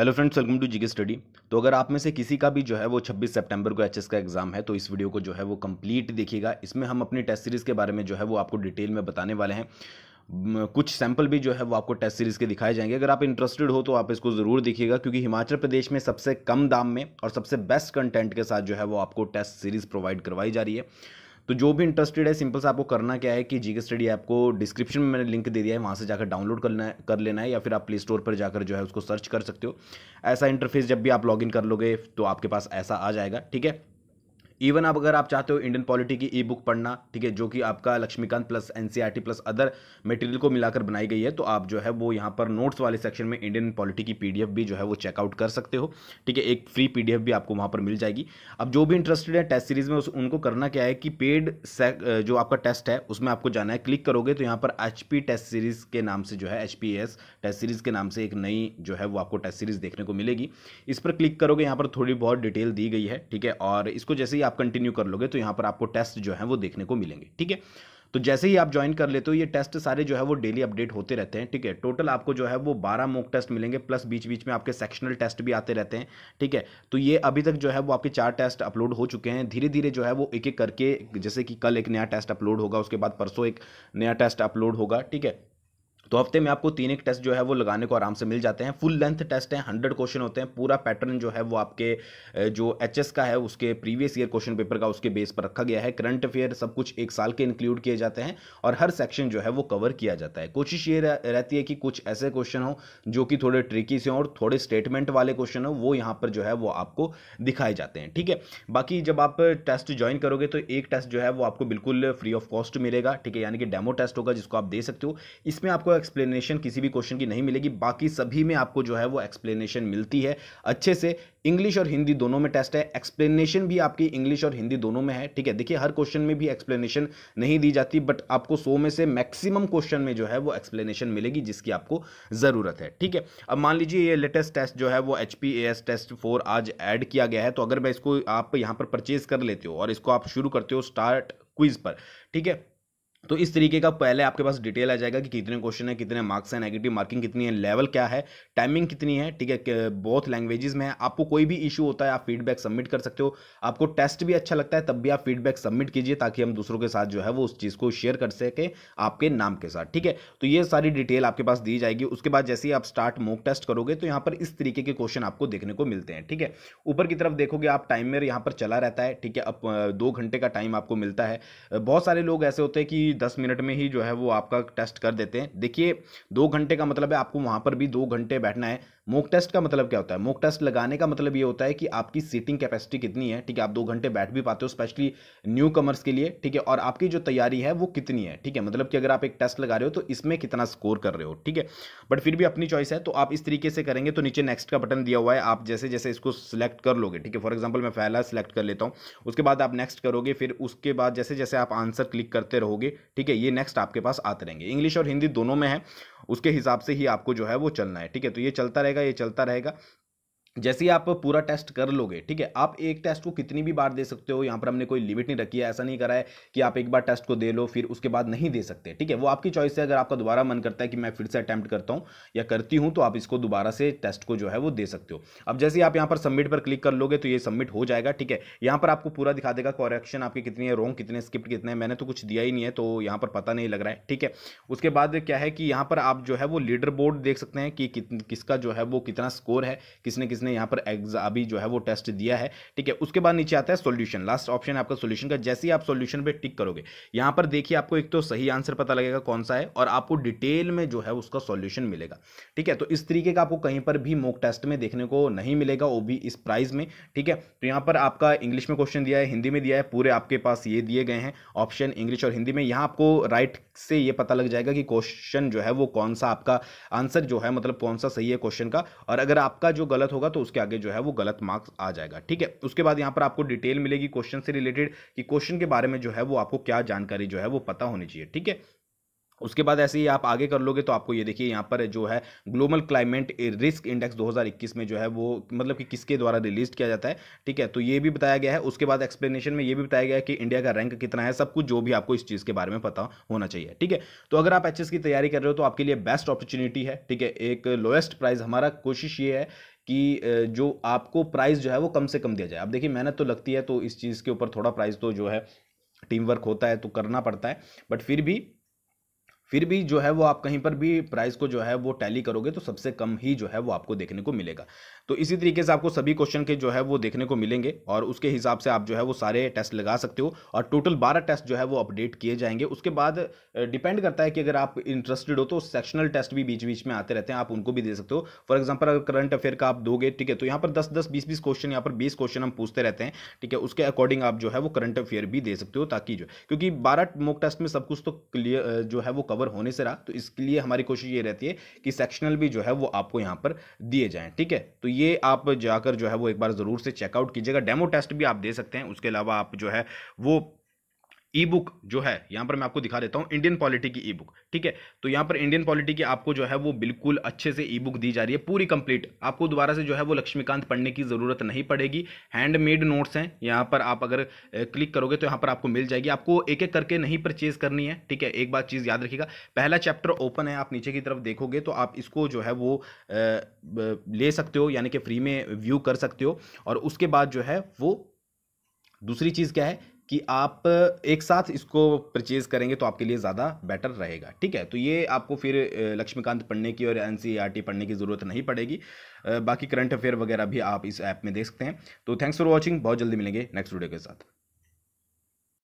hello friends welcome to GK study तो अगर आप में से किसी का भी जो है वो 26 सितंबर को एचएस का एग्जाम है तो इस वीडियो को जो है वो कंप्लीट देखिएगा इसमें हम अपनी टेस्ट सीरीज़ के बारे में जो है वो आपको डिटेल में बताने वाले हैं कुछ सैंपल भी जो है वो आपको टेस्ट सीरीज़ के दिखाए जाएंगे अगर आप इंटरेस्टेड हो तो आप इसको ज़रूर देखिएगा क्योंकि हिमाचल प्रदेश में सबसे कम दाम में और सबसे बेस्ट कंटेंट के साथ जो है वो आपको टेस्ट सीरीज़ प्रोवाइड करवाई जा रही है तो जो भी इंटरेस्टेड है सिंपल से आपको करना क्या है कि जीके स्टडी आपको डिस्क्रिप्शन में मैंने लिंक दे दिया है वहाँ से जाकर डाउनलोड करना कर लेना है या फिर आप प्ले स्टोर पर जाकर जो है उसको सर्च कर सकते हो ऐसा इंटरफेस जब भी आप लॉगिन कर लोगे तो आपके पास ऐसा आ जाएगा ठीक है इवन आप अगर आप चाहते हो इंडियन पॉलिटी की ई बुक पढ़ना ठीक है जो कि आपका Laxmikanth plus NCERT plus other material को मिलाकर बनाई गई है तो आप जो है वो यहाँ पर नोट्स वाले सेक्शन में इंडियन पॉलिटी की पीडीएफ भी जो है वो चेकआउट कर सकते हो ठीक है एक फ्री पी भी आपको वहाँ पर मिल जाएगी अब जो भी इंटरेस्टेड है टेस्ट सीरीज में उस, उनको करना क्या है कि पेड जो आपका टेस्ट है उसमें आपको जाना है क्लिक करोगे तो यहाँ पर एच टेस्ट सीरीज के नाम से जो है एच टेस्ट सीरीज के नाम से एक नई जो है वो आपको टेस्ट सीरीज देखने को मिलेगी इस पर क्लिक करोगे यहाँ पर थोड़ी बहुत डिटेल दी गई है ठीक है और इसको जैसे ही आप कंटिन्यू कर लोगे तो यहाँ पर आपको टेस्ट जो है वो देखने को मिलेंगे ठीक है तो जैसे ही आप ज्वाइन कर लेते हो ये टेस्ट सारे जो है वो डेली अपडेट होते रहते हैं ठीक है टोटल आपको जो है वो बारह मोक टेस्ट मिलेंगे प्लस बीच बीच में आपके सेक्शनल टेस्ट भी आते रहते हैं ठीक है तो ये अभी तक जो है वो आपके चार टेस्ट अपलोड हो चुके हैं धीरे धीरे जो है वो एक एक करके जैसे कि कल एक नया टेस्ट अपलोड होगा उसके बाद परसों एक नया टेस्ट अपलोड होगा ठीक है तो हफ्ते में आपको तीन एक टेस्ट जो है वो लगाने को आराम से मिल जाते हैं फुल लेंथ टेस्ट हैं हंड्रेड क्वेश्चन होते हैं पूरा पैटर्न जो है वो आपके जो एच का है उसके प्रीवियस ईयर क्वेश्चन पेपर का उसके बेस पर रखा गया है करंट अफेयर सब कुछ एक साल के इंक्लूड किए जाते हैं और हर सेक्शन जो है वो कवर किया जाता है कोशिश ये रहती है कि कुछ ऐसे क्वेश्चन हो जो कि थोड़े ट्रिकी से और थोड़े स्टेटमेंट वाले क्वेश्चन हो वो यहाँ पर जो है वो आपको दिखाए जाते हैं ठीक है बाकी जब आप टेस्ट ज्वाइन करोगे तो एक टेस्ट जो है वो आपको बिल्कुल फ्री ऑफ कॉस्ट मिलेगा ठीक है यानी कि डेमो टेस्ट होगा जिसको आप दे सकते हो इसमें आपको एक्सप्लेनेशन किसी भी क्वेश्चन की नहीं मिलेगी बाकी सभी में आपको जो है वो एक्सप्लेनेशन मिलती है अच्छे से इंग्लिश और हिंदी दोनों में टेस्ट है एक्सप्लेनेशन भी आपकी इंग्लिश और हिंदी दोनों में है ठीक है देखिए हर क्वेश्चन में भी एक्सप्लेनेशन नहीं दी जाती बट आपको सौ में से मैक्सिमम क्वेश्चन में जो है वो एक्सप्लेनेशन मिलेगी जिसकी आपको ज़रूरत है ठीक है अब मान लीजिए ये लेटेस्ट टेस्ट जो है वो एच टेस्ट फोर आज ऐड किया गया है तो अगर मैं इसको आप यहाँ पर परचेज कर लेते हो और इसको आप शुरू करते हो स्टार्ट क्विज पर ठीक है तो इस तरीके का पहले आपके पास डिटेल आ जाएगा कि कितने क्वेश्चन है कितने मार्क्स हैं नेगेटिव मार्किंग कितनी है लेवल क्या है टाइमिंग कितनी है ठीक है बहुत लैंग्वेजेस में है आपको कोई भी इशू होता है आप फीडबैक सबमिट कर सकते हो आपको टेस्ट भी अच्छा लगता है तब भी आप फीडबैक सबमिट कीजिए ताकि हम दूसरों के साथ जो है वो उस चीज़ को शेयर कर सकें आपके नाम के साथ ठीक है तो ये सारी डिटेल आपके पास दी जाएगी उसके बाद जैसे ही आप स्टार्ट मोक टेस्ट करोगे तो यहाँ पर इस तरीके के क्वेश्चन आपको देखने को मिलते हैं ठीक है ऊपर की तरफ देखोगे आप टाइमर यहाँ पर चला रहता है ठीक है अब दो घंटे का टाइम आपको मिलता है बहुत सारे लोग ऐसे होते हैं कि ही दस मिनट में ही जो है वो आपका टेस्ट कर देते हैं देखिए दो घंटे का मतलब है आपको वहाँ पर भी दो घंटे बैठना है मोक टेस्ट का मतलब क्या होता है मोक टेस्ट लगाने का मतलब ये होता है कि आपकी सीटिंग कैपेसिटी कितनी है ठीक है आप दो घंटे बैठ भी पाते हो स्पेशली न्यू कमर्स के लिए ठीक है और आपकी जो तैयारी है वो कितनी है ठीक है मतलब कि अगर आप एक टेस्ट लगा रहे हो तो इसमें कितना स्कोर कर रहे हो ठीक है बट फिर भी अपनी चॉइस है तो आप इस तरीके से करेंगे तो नीचे नेक्स्ट का बटन दिया हुआ है आप जैसे जैसे इसको सिलेक्ट कर लोगे ठीक है फॉर एग्जाम्पल मैं पहला सिलेक्ट कर लेता हूँ उसके बाद आप नेक्स्ट करोगे फिर उसके बाद जैसे जैसे आप आंसर क्लिक करते रहोगे ठीक है ये नेक्स्ट आपके पास आते रहेंगे इंग्लिश और हिंदी दोनों में है उसके हिसाब से ही आपको जो है वो चलना है ठीक है तो ये चलता रहेगा ये चलता रहेगा जैसे ही आप पूरा टेस्ट कर लोगे ठीक है आप एक टेस्ट को कितनी भी बार दे सकते हो यहाँ पर हमने कोई लिमिट नहीं रखी है ऐसा नहीं करा है कि आप एक बार टेस्ट को दे लो फिर उसके बाद नहीं दे सकते ठीक है वो आपकी चॉइस है अगर आपका दोबारा मन करता है कि मैं फिर से अटैम्प्ट करता हूँ या करती हूँ तो आप इसको दोबारा से टेस्ट को जो है वो दे सकते हो अब जैसे ही आप यहाँ पर सबमिट पर क्लिक कर लोगे तो ये सबमिट हो जाएगा ठीक है यहाँ पर आपको पूरा दिखा देगा कॉरेक्शन आपके कितनी है रॉन्ग कितने स्किप्ट कितने मैंने तो कुछ दिया ही नहीं है तो यहाँ पर पता नहीं लग रहा है ठीक है उसके बाद क्या है कि यहाँ पर आप जो है वो लीडर बोर्ड देख सकते हैं कि किसका जो है वो कितना स्कोर है किसने किसने मैंने यहाँ पर अभी जो है वो टेस्ट दिया है ठीक है उसके बाद नीचे आता है सोल्यूशन लास्ट ऑप्शन है आपका सोल्यूशन का जैसे ही आप सोल्यूशन पर टिक करोगे यहाँ पर देखिए आपको एक तो सही आंसर पता लगेगा कौन सा है और आपको डिटेल में जो है उसका सोल्यूशन मिलेगा ठीक है तो इस तरीके का आपको कहीं पर भी मोक टेस्ट में देखने को नहीं मिलेगा वो भी इस प्राइज में ठीक है तो यहाँ पर आपका इंग्लिश में क्वेश्चन दिया है हिंदी में दिया है पूरे आपके पास ये दिए गए हैं ऑप्शन इंग्लिश और हिंदी में यहाँ आपको राइट से ये पता लग जाएगा कि क्वेश्चन जो है वो कौन सा आपका आंसर जो है मतलब कौन सा सही है क्वेश्चन का और अगर आपका जो गलत होगा होगा तो उसके आगे जो है वो गलत मार्क्स आ जाएगा ठीक है उसके बाद यहाँ पर आपको डिटेल मिलेगी क्वेश्चन से रिलेटेड कि क्वेश्चन के बारे में जो है वो आपको क्या जानकारी जो है वो पता होनी चाहिए ठीक है उसके बाद ऐसे ही आप आगे कर लोगे तो आपको ये देखिए यहाँ पर जो है ग्लोबल क्लाइमेट रिस्क इंडेक्स 2021 में जो है वो मतलब कि किसके द्वारा रिलीज किया जाता है ठीक है तो ये भी बताया गया है उसके बाद एक्सप्लेनेशन में ये भी बताया गया है कि इंडिया का रैंक कितना है सब कुछ जो भी आपको इस चीज़ के बारे में पता होना चाहिए ठीक है तो अगर आप एच की तैयारी कर रहे हो तो आपके लिए बेस्ट अपॉर्चुनिटी है ठीक है एक लोएस्ट प्राइज हमारा कोशिश ये है कि जो आपको प्राइस जो है वो कम से कम दिया जाए आप देखिए मेहनत तो लगती है तो इस चीज़ के ऊपर थोड़ा प्राइस तो जो है टीम वर्क होता है तो करना पड़ता है बट फिर भी फिर भी जो है वो आप कहीं पर भी प्राइस को जो है वो टैली करोगे तो सबसे कम ही जो है वो आपको देखने को मिलेगा तो इसी तरीके से आपको सभी क्वेश्चन के जो है वो देखने को मिलेंगे और उसके हिसाब से आप जो है वो सारे टेस्ट लगा सकते हो और टोटल बारह टेस्ट जो है वो अपडेट किए जाएंगे उसके बाद डिपेंड करता है कि अगर आप इंटरेस्टेड हो तो सेक्शनल टेस्ट भी बीच बीच में आते रहते हैं आप उनको भी दे सकते हो फॉर एग्जाम्पल अगर करंट अफेयर का आप दोगे ठीक है तो यहाँ पर दस दस बीस बीस क्वेश्चन यहाँ पर बीस क्वेश्चन हम पूछते रहते हैं ठीक है उसके अकॉर्डिंग आप जो है वो करंट अफेयर भी दे सकते हो ताकि जो क्योंकि बारह मोक टेस्ट में सब कुछ तो क्लियर जो है वो कवर कवर होने से रहा तो इसके लिए हमारी कोशिश ये रहती है कि सेक्शनल भी जो है वो आपको यहाँ पर दिए जाएँ ठीक है तो ये आप जाकर जो है वो एक बार ज़रूर से चेकआउट कीजिएगा डेमो टेस्ट भी आप दे सकते हैं उसके अलावा आप जो है वो ई बुक जो है यहाँ पर मैं आपको दिखा देता हूँ इंडियन पॉलिटी की ई बुक ठीक है तो यहाँ पर इंडियन पॉलिटी की आपको जो है वो बिल्कुल अच्छे से ई बुक दी जा रही है पूरी कंप्लीट आपको दोबारा से जो है वो लक्ष्मीकांत पढ़ने की ज़रूरत नहीं पड़ेगी हैंडमेड नोट्स हैं यहाँ पर आप अगर क्लिक करोगे तो यहाँ पर आपको मिल जाएगी आपको एक एक करके नहीं परचेज करनी है ठीक है एक बात चीज़ याद रखिएगा पहला चैप्टर ओपन है आप नीचे की तरफ देखोगे तो आप इसको जो है वो ले सकते हो यानी कि फ्री में व्यू कर सकते हो और उसके बाद जो है वो दूसरी चीज़ क्या है कि आप एक साथ इसको परचेज करेंगे तो आपके लिए ज़्यादा बेटर रहेगा ठीक है तो ये आपको फिर लक्ष्मीकांत पढ़ने की और एन e पढ़ने की ज़रूरत नहीं पड़ेगी बाकी करंट अफेयर वगैरह भी आप इस ऐप में देख सकते हैं तो थैंक्स फॉर वॉचिंग बहुत जल्दी मिलेंगे नेक्स्ट वीडियो के साथ